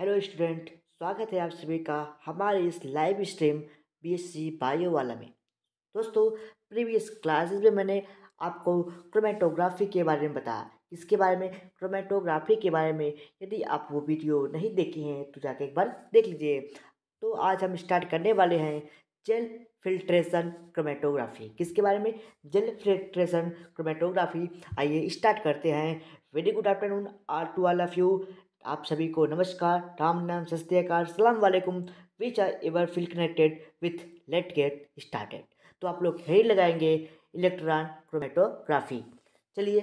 hello student स्वागत है आप सभी का हमारे इस लाइव स्ट्रीम बीएससी बायो वाला में दोस्तों प्रीवियस क्लासेस में मैंने आपको क्रोमेटोग्राफी के बारे में बताया इसके बारे में क्रोमेटोग्राफी के बारे में यदि आप वो वीडियो नहीं देखे हैं तो जाके एक बार देख लीजिए तो आज हम स्टार्ट करने वाले हैं जेल फिल्ट्रेशन क्रोमेटोग्राफी किसके बारे में जेल फिल्ट्रेशन क्रोमेटोग्राफी आइए स्टार्ट करते हैं very good afternoon are to all of you आप सभी को नमस्कार राम नाम सस्त्यकार सलाम वालेकुम which are ever feel connected with let get started तो आप लोग हेडिंग लगाएंगे इलेक्ट्रॉन क्रोमेटोग्राफी चलिए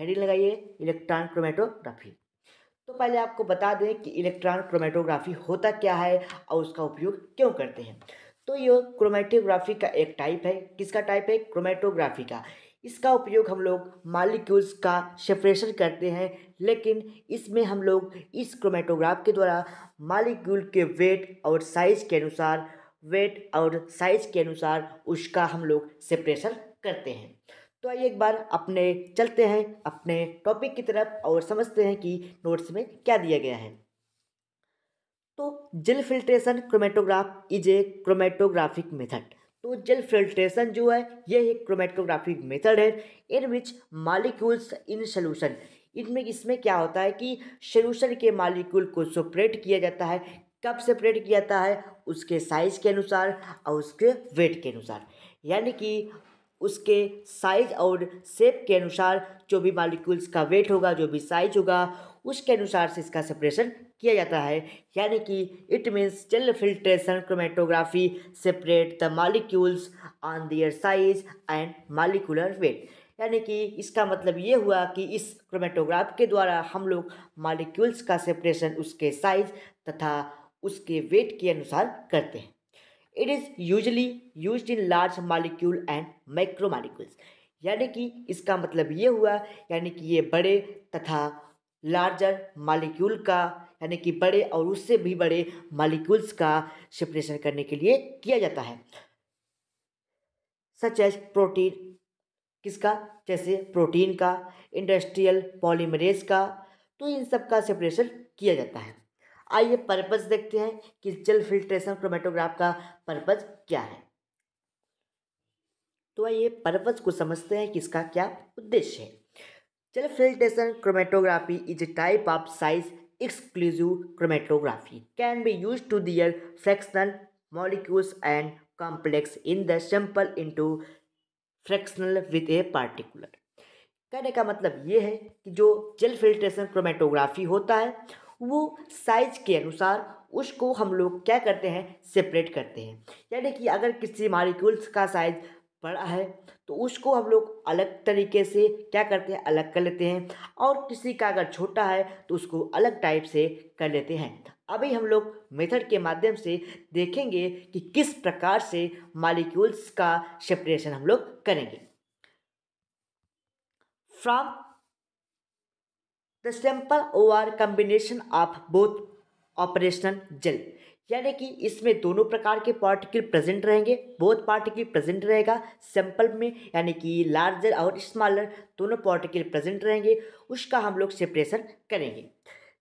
हेडिंग लगाइए इलेक्ट्रॉन क्रोमेटोग्राफी तो पहले आपको बता दें कि इलेक्ट्रॉन क्रोमेटोग्राफी होता क्या है और उसका उपयोग क्यों करते हैं तो ये क्रोमेटोग्राफी का एक टाइप है किसका टाइप है क्रोमेटोग्राफी का इसका उपयोग हम लोग मालिक्यूल्स का सेपरेशन करते हैं लेकिन इसमें हम लोग इस क्रोमेटोग्राफ के द्वारा मालिक्यूल के वेट और साइज के अनुसार वेट और साइज के अनुसार उसका हम लोग सेपरेशन करते हैं तो आइए एक बार अपने चलते हैं अपने टॉपिक की तरफ और समझते हैं कि नोट्स में क्या दिया गया है तो gel filtration chromatograph is a chromatographic method तो जेल फिल्ट्रेशन जो है ये एक क्रोमेटोग्राफिक मेथड है इन विच मालिक्यूल्स इन सोल्यूशन इनमें इसमें क्या होता है कि सोल्यूशन के मालिक्यूल को सेपरेट किया जाता है कब सेपरेट किया जाता है उसके साइज के अनुसार और उसके वेट के अनुसार यानी कि उसके साइज और शेप के अनुसार जो भी मालिक्यूल्स का वेट होगा जो भी साइज होगा उसके अनुसार से इसका सेपरेशन किया जाता है यानी कि it means gel filtration chromatography separate the molecules on their size and molecular weight यानी कि इसका मतलब ये हुआ कि इस क्रोमेटोग्राफ के द्वारा हम लोग मालिक्यूल्स का सेपरेशन उसके साइज तथा उसके वेट के अनुसार करते हैं it is usually use in large molecule and micro molecules यानी कि इसका मतलब ये हुआ यानी कि ये बड़े तथा लार्जर मालिक्यूल का यानी कि बड़े और उससे भी बड़े मालिक्यूल्स का सेपरेशन करने के लिए किया जाता है सच एज प्रोटीन किसका जैसे प्रोटीन का इंडस्ट्रियल पॉलीमरेज का तो इन सब का सेपरेशन किया जाता है आइए पर्पज देखते हैं कि जल फिल्ट्रेशन क्रोमेटोग्राफ का पर्पज़ क्या है तो आइए पर्पज को समझते हैं कि इसका क्या उद्देश्य है gel filtration chromatography is a type of size exclusive chromatography can be use to their fractional molecules and complex in the sample into fractional with a particular कहने का मतलब ये है कि जो जेल फिल्ट्रेशन क्रोमेटोग्राफी होता है वो साइज के अनुसार उसको हम लोग क्या करते हैं सेपरेट करते हैं यानी कि अगर किसी मॉलिक्यूल्स का साइज पड़ा है तो उसको हम लोग अलग तरीके से क्या करते हैं अलग कर लेते हैं और किसी का अगर छोटा है तो उसको अलग टाइप से कर लेते हैं अभी हम लोग मेथड के माध्यम से देखेंगे कि किस प्रकार से मालिक्यूल्स का सेपरेशन हम लोग करेंगे from the O R combination of both operational gel यानी कि इसमें दोनों प्रकार के पार्टिकल प्रेजेंट रहेंगे बोथ पार्टिकल प्रेजेंट रहेगा सैंपल में यानी कि लार्जर और स्मॉलर दोनों पार्टिकल प्रेजेंट रहेंगे उसका हम लोग सेपरेशन करेंगे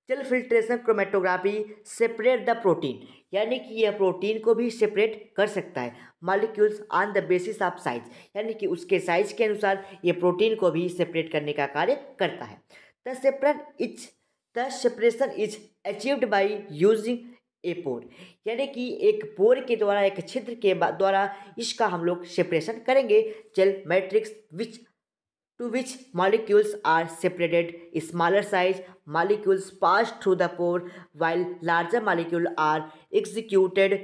gel filtration chromatography separate the protein यानी कि यह प्रोटीन को भी सेपरेट कर सकता है molecules on the basis of size यानी कि उसके साइज के अनुसार ये प्रोटीन को भी सेपरेट करने का कार्य करता है the separate is the separation is achieved by using pore यानी कि एक पोर के द्वारा एक छिद्र के द्वारा इसका हम लोग सेपरेशन करेंगे gel matrix which to which molecules are separated smaller size molecules pass through the pore while larger molecule are executed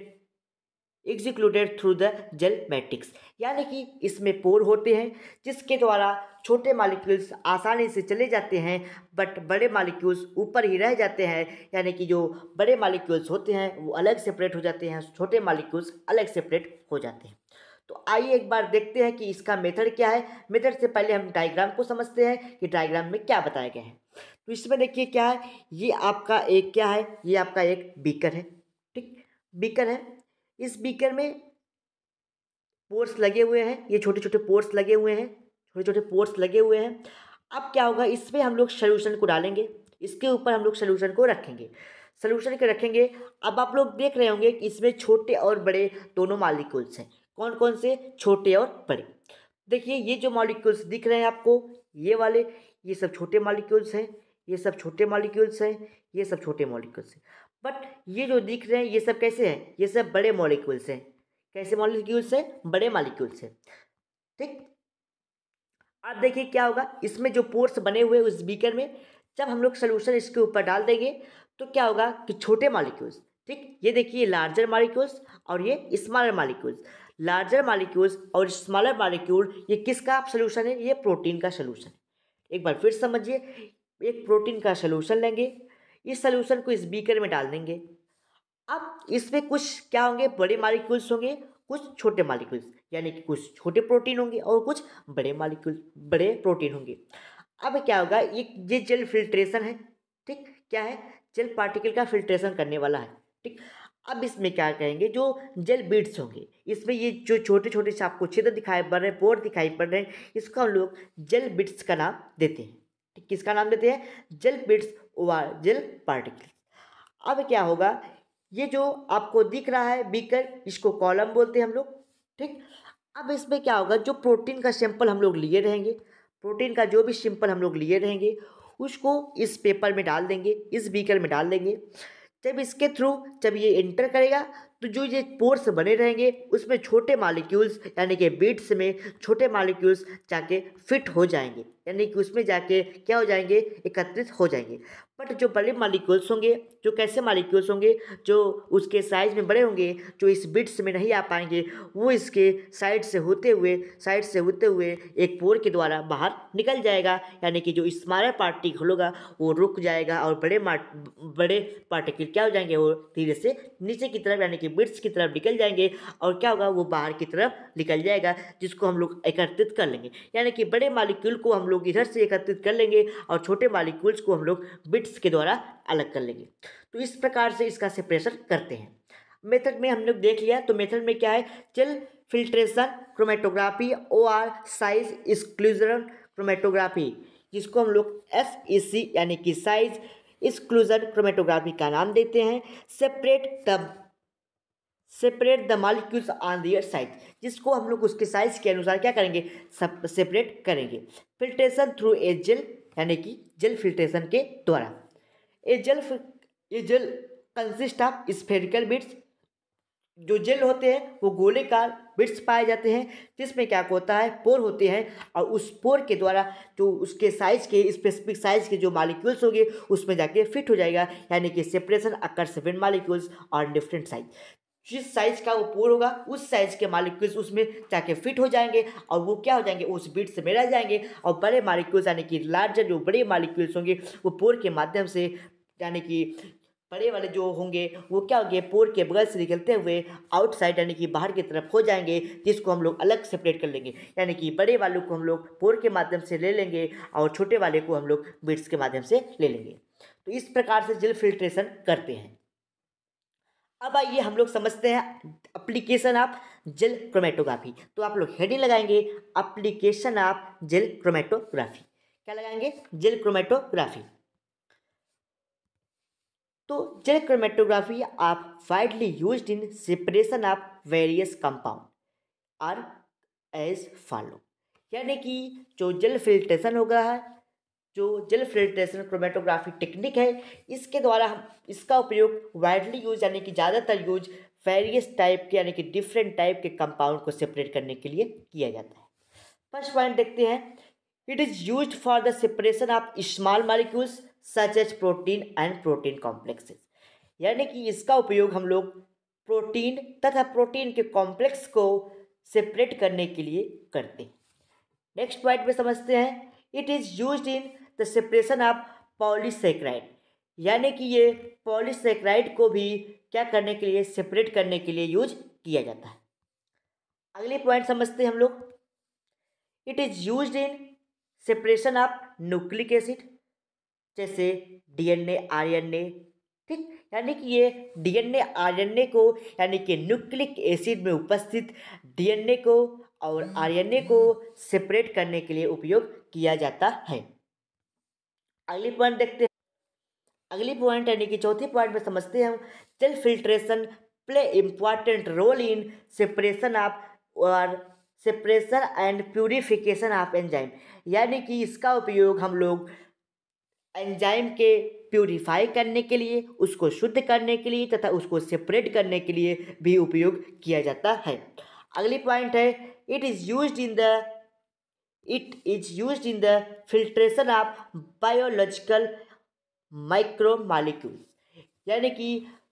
executed through the gel matrix यानी कि इसमें पोर होते हैं जिसके द्वारा छोटे मालिक्यूल्स आसानी से चले जाते हैं बट बड़े मालिक्यूल्स ऊपर ही रह जाते हैं यानी कि जो बड़े मालिक्यूल्स होते हैं वो अलग सेपरेट हो जाते हैं छोटे मालिक्यूल्स अलग सेपरेट हो जाते हैं तो आइए एक बार देखते हैं कि इसका मेथड क्या है मेथड से पहले हम डायग्राम को समझते हैं कि डायग्राम में क्या बताया गया है तो इसमें देखिए क्या है ये आपका एक क्या है ये आपका एक बीकर है ठीक बीकर है इस बीकर में पोर्स लगे हुए हैं ये छोटे छोटे पोर्स लगे हुए हैं छोटे छोटे पोर्स लगे हुए हैं अब क्या होगा इसमें हम लोग सोल्यूशन को डालेंगे इसके ऊपर हम लोग सोल्यूशन को रखेंगे सोल्यूशन के रखेंगे अब आप लोग देख रहे होंगे कि इसमें छोटे और बड़े दोनों मालिक्यूल्स हैं कौन कौन से छोटे और बड़े देखिए ये जो मॉलिक्यूल्स दिख रहे हैं आपको ये वाले ये सब छोटे मॉलिक्यूल्स हैं ये सब छोटे मॉलिक्यूल्स हैं ये सब छोटे मॉलिक्यूल्स हैं बट ये जो दिख रहे हैं ये सब कैसे हैं ये सब बड़े मॉलिक्यूल्स हैं कैसे मॉलिक्यूल्स हैं बड़े मॉलिक्यूल्स हैं ठीक अब देखिए क्या होगा इसमें जो पोर्स बने हुए उस बीकर में जब हम लोग सोल्यूशन इसके ऊपर डाल देंगे तो क्या होगा कि छोटे मालिक्यूल्स ठीक ये देखिए लार्जर मालिक्यूल्स और ये स्मॉलर मालिक्यूल्स लार्जर मालिक्यूल्स और स्मॉलर मालिक्यूल ये किसका आप सोल्यूशन है ये प्रोटीन का सोल्यूशन एक बार फिर समझिए एक प्रोटीन का सोल्यूशन लेंगे इस सोल्यूशन को इस बीकर में डाल देंगे अब इसमें कुछ क्या होंगे बड़े मालिक्यूल्स होंगे कुछ छोटे मालिक्यूल्स यानी कि कुछ छोटे प्रोटीन होंगे और कुछ बड़े मालिक्यूल बड़े प्रोटीन होंगे अब क्या होगा ये ये जेल फिल्ट्रेशन है ठीक क्या है जेल पार्टिकल का फिल्ट्रेशन करने वाला है ठीक अब इसमें क्या कहेंगे जो जेल बीड्स होंगे इसमें ये जो छोटे छोटे से आपको छिद्र दिखाई पड़ रहे हैं पोर्ट दिखाई पड़ रहे हैं इसको हम लोग जेल बीड्स का नाम देते हैं किसका नाम देते हैं gel pits over gel particles अब क्या होगा ये जो आपको दिख रहा है बीकर इसको कॉलम बोलते हैं हम लोग ठीक अब इसमें क्या होगा जो प्रोटीन का सैंपल हम लोग लिए रहेंगे प्रोटीन का जो भी सैंपल हम लोग लिए रहेंगे उसको इस पेपर में डाल देंगे इस बीकर में डाल देंगे जब इसके थ्रू जब ये इंटर करेगा तो जो ये पोर्स बने रहेंगे उसमें छोटे मालिक्यूल्स यानी कि बीट्स में छोटे मालिक्यूल्स जाके फिट हो जाएंगे यानी कि उसमें जाके क्या हो जाएंगे एकत्रित हो जाएंगे बट जो बड़े मालिक्यूल्स होंगे जो कैसे मालिक्यूल्स होंगे जो उसके साइज में बड़े होंगे जो इस बिट्स में नहीं आ पाएंगे वो इसके साइड से होते हुए साइड से होते हुए एक पोर के द्वारा बाहर निकल जाएगा यानी कि जो स्मॉलर पार्टिकल होगा वो रुक जाएगा और बड़े बड़े पार्टिकल क्या हो जाएंगे वो धीरे से नीचे की तरफ यानी कि बिट्स की तरफ निकल जाएंगे और क्या होगा वो बाहर की तरफ निकल जाएगा जिसको हम लोग एकत्रित कर लेंगे यानी कि बड़े मालिक्यूल को हम लोग लोग इधर से एकत्रित कर लेंगे और छोटे मालिक्यूल्स को हम लोग बिट्स के द्वारा अलग कर लेंगे तो इस प्रकार से इसका सेपरेशन करते हैं मेथड में हम लोग देख लिया तो मेथड में क्या है gel filtration chromatography or size exclusion chromatography जिसको हम लोग एस ई सी यानी कि साइज एक्सक्लूजन क्रोमेटोग्राफी का नाम देते हैं separate the separate the molecules on their size जिसको हम लोग उसके साइज के अनुसार क्या करेंगे सेपरेट करेंगे फिल्ट्रेशन थ्रू ए जेल यानी कि जेल फिल्ट्रेशन के द्वारा a gel a gel consist of spherical beads जो जेल होते हैं वो गोलेकार बिट्स पाए जाते हैं जिसमें क्या होता है पोर होते हैं और उस पोर के द्वारा जो उसके साइज के स्पेसिफिक साइज के जो मालिक्यूल्स होंगे उसमें जाके फिट हो जाएगा यानी कि सेपरेशन अकर सेवन मालिक्यूल्स और डिफरेंट साइज जिस साइज का वो पोर होगा उस साइज के मालिक्यूल्स उसमें जाके फिट हो जाएंगे और वो क्या हो जाएंगे उस बिट्स में रह जाएंगे और बड़े मालिक्यूल्स यानी कि लार्जर जो बड़े मालिक्यूल्स होंगे वो पोर के माध्यम से यानी कि बड़े वाले जो होंगे वो क्या होंगे पोर के बगल से निकलते हुए आउटसाइड यानी कि बाहर की तरफ हो जाएंगे जिसको हम लोग अलग सेपरेट कर लेंगे यानी कि बड़े वालों को हम लोग पोर के माध्यम से ले लेंगे और छोटे वाले को हम लोग बिट्स के माध्यम से ले लेंगे तो इस प्रकार से जल फिल्ट्रेशन करते हैं अब आइए हम लोग समझते हैं अप्लीकेशन ऑफ जेल क्रोमेटोग्राफी तो आप लोग हेडिंग लगाएंगे अप्लीकेशन ऑफ जेल क्रोमेटोग्राफी क्या लगाएंगे जेल क्रोमेटोग्राफी तो जेल क्रोमेटोग्राफी आप widely use in separation of various compound are as follow यानी कि जो जेल फिल्ट्रेशन हो गया है जो जेल फिल्ट्रेशन क्रोमेटोग्राफी टेक्निक है इसके द्वारा हम इसका उपयोग वाइडली यूज यानी कि ज़्यादातर यूज वेरियस टाइप के यानी कि डिफरेंट टाइप के कंपाउंड को सेपरेट करने के लिए किया जाता है फर्स्ट पॉइंट देखते हैं it is use for the separation of small molecules such as protein and protein complexes यानी कि इसका उपयोग हम लोग प्रोटीन तथा प्रोटीन के कॉम्प्लेक्स को सेपरेट करने के लिए करते हैं नेक्स्ट पॉइंट में समझते हैं it is use in the separation of polysaccharide यानी कि ये पॉलीसेक्राइड को भी क्या करने के लिए सेपरेट करने के लिए यूज किया जाता है अगले पॉइंट समझते हैं हम लोग it is use in separation of nucleic acid जैसे डीएनए आरएनए ठीक यानी कि ये डीएनए आरएनए को यानी कि न्यूक्लिक एसिड में उपस्थित डीएनए को और आरएनए को सेपरेट करने के लिए उपयोग किया जाता है अगली पॉइंट देखते हैं अगली पॉइंट यानी कि चौथी पॉइंट में समझते हैं gel cell filtration play important role in separation of और separation and purification of enzyme यानी कि इसका उपयोग हम लोग एंजाइम के प्यूरीफाई करने के लिए उसको शुद्ध करने के लिए तथा उसको सेपरेट करने के लिए भी उपयोग किया जाता है अगली पॉइंट है it is use in the it is use in the filtration of biological micro molecule यानी कि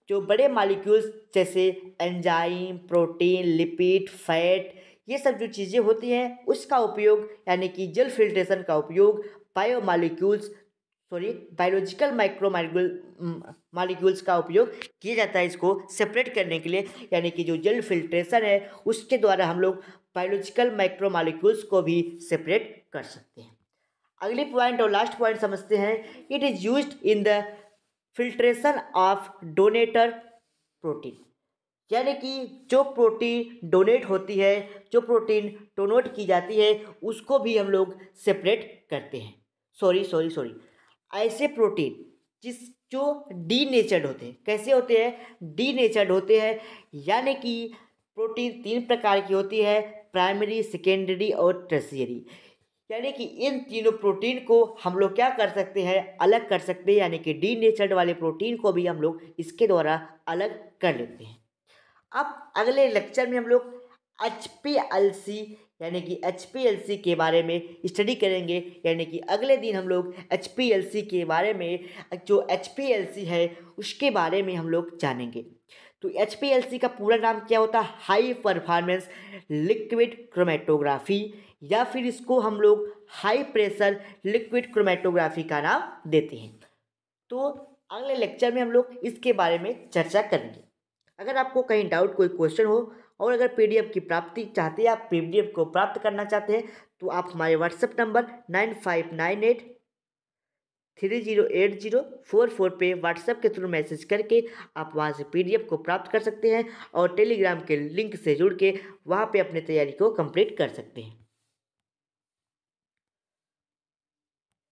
जो बड़े मालिक्यूल्स जैसे एंजाइम प्रोटीन लिपिड फैट ये सब जो चीज़ें होती हैं उसका उपयोग यानी कि जल फिल्ट्रेशन का उपयोग bio molecules sorry biological micro molecule molecules का उपयोग किया जाता है इसको सेपरेट करने के लिए यानी कि जो जल फिल्ट्रेशन है उसके द्वारा हम लोग बायोलॉजिकल माइक्रोमालिक्यूल्स को भी सेपरेट कर सकते हैं अगली पॉइंट और लास्ट पॉइंट समझते हैं it is use in the filtration of denatured protein यानी कि जो प्रोटीन डोनेट होती है जो प्रोटीन डोनेट की जाती है उसको भी हम लोग सेपरेट करते हैं सॉरी सॉरी सॉरी ऐसे प्रोटीन जिस जो डी नेचर्ड होते हैं कैसे होते हैं डी नेचर्ड होते हैं यानी कि प्रोटीन तीन प्रकार की होती है प्राइमरी सेकेंडरी और टर्सियरी यानी कि इन तीनों प्रोटीन को हम लोग क्या कर सकते हैं अलग कर सकते हैं यानी कि डी नेचर्ड वाले प्रोटीन को भी हम लोग इसके द्वारा अलग कर लेते हैं अब अगले लेक्चर में हम लोग एच पी एल सी यानी कि एच पी एल सी के बारे में स्टडी करेंगे यानी कि अगले दिन हम लोग एच पी एल सी के बारे में जो एच पी एल सी है उसके बारे में हम लोग जानेंगे तो एच का पूरा नाम क्या होता है हाई परफॉर्मेंस लिक्विड क्रोमेटोग्राफी या फिर इसको हम लोग हाई प्रेशर लिक्विड क्रोमेटोग्राफी का नाम देते हैं तो अगले लेक्चर में हम लोग इसके बारे में चर्चा करेंगे अगर आपको कहीं डाउट कोई क्वेश्चन हो और अगर पी की प्राप्ति चाहते हैं आप पी को प्राप्त करना चाहते हैं तो आप हमारे WhatsApp number nine five nine eight three zero eight zero four four पे व्हाट्सएप के थ्रू मैसेज करके आप वहाँ से पी को प्राप्त कर सकते हैं और टेलीग्राम के लिंक से जुड़ के वहाँ पे अपनी तैयारी को कंप्लीट कर सकते हैं